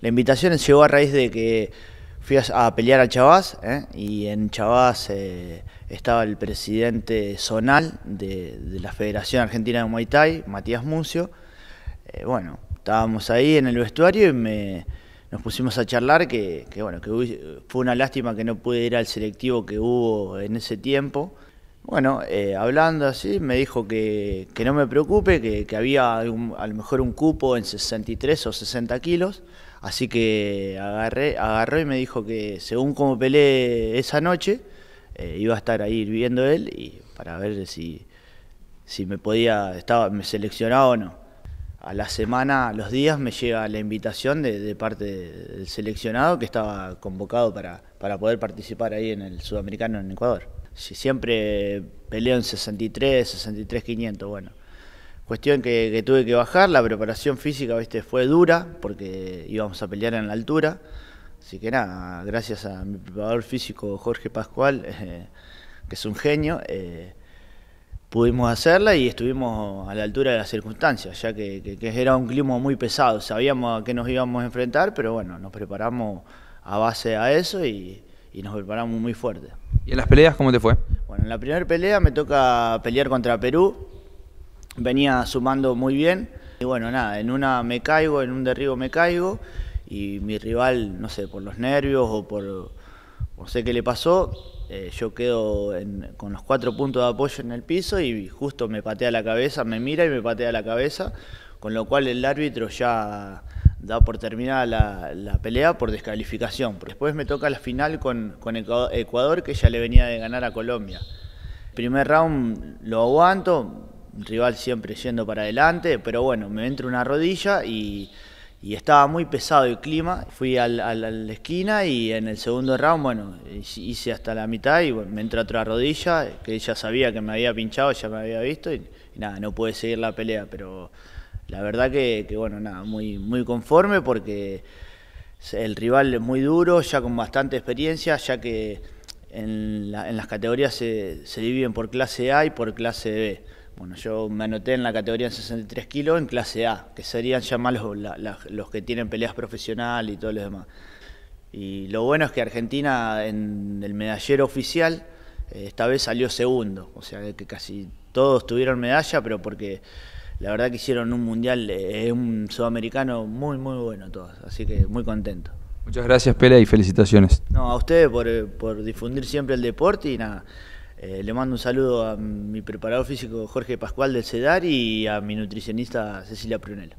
La invitación llegó a raíz de que fui a, pelear a Chavás ¿eh? y en Chavás eh, estaba el presidente zonal de, la Federación Argentina de Muay Thai, Matías Muncio. Eh, bueno, estábamos ahí en el vestuario y nos pusimos a charlar que, bueno, que fue una lástima que no pude ir al selectivo que hubo en ese tiempo. Bueno, hablando así, me dijo que, que no me preocupe, que, había a lo mejor un cupo en 63 o 60 kilos. Así que agarré, agarró y me dijo que según como peleé esa noche, eh, iba a estar ahí viendo él y para ver si, si me podía, estaba, me seleccionaba o no. A la semana, a los días, me llega la invitación de, parte del seleccionado que estaba convocado para, poder participar ahí en el sudamericano en Ecuador. Si siempre peleo en 63, 63, 500, bueno. Cuestión que, tuve que bajar, la preparación física viste, fue dura porque íbamos a pelear en la altura. Así que nada, gracias a mi preparador físico Jorge Pascual, eh, que es un genio, eh, pudimos hacerla y estuvimos a la altura de las circunstancias, ya que, era un clima muy pesado, sabíamos a qué nos íbamos a enfrentar, pero bueno, nos preparamos a base a eso y nos preparamos muy fuerte. ¿Y en las peleas cómo te fue? Bueno, en la primera pelea me toca pelear contra Perú, venía sumando muy bien. Y bueno, nada, en una me caigo, en un derribo me caigo y mi rival, no sé, por los nervios o por, no sé qué le pasó, eh, yo quedo con los cuatro puntos de apoyo en el piso y justo me patea la cabeza, me mira y me patea la cabeza, con lo cual el árbitro ya da por terminada la, pelea por descalificación. Después me toca la final con, con Ecuador, que ya le venía de ganar a Colombia. Primer round lo aguanto, rival siempre yendo para adelante, pero bueno, me entra una rodilla y, estaba muy pesado el clima. Fui al, a la esquina y en el segundo round, bueno, hice hasta la mitad y me entra otra rodilla, que ella sabía que me había pinchado, ya me había visto y, nada, no pude seguir la pelea, pero la verdad que, bueno, nada, muy, muy conforme porque el rival es muy duro, ya con bastante experiencia, ya que en, las categorías se dividen por clase A y por clase B. Bueno, yo me anoté en la categoría de 63 kilos en clase A, que serían ya más los, que tienen peleas profesionales y todo lo demás. Y lo bueno es que Argentina en el medallero oficial eh, esta vez salió segundo, o sea que casi todos tuvieron medalla, pero porque la verdad que hicieron un mundial, eh, un sudamericano muy, muy bueno todos, así que muy contento. Muchas gracias, Pele, y felicitaciones. No, a ustedes por, eh, por difundir siempre el deporte y nada. Eh, le mando un saludo a mi preparador físico Jorge Pascual del CEDAR y a mi nutricionista Cecilia Prunella.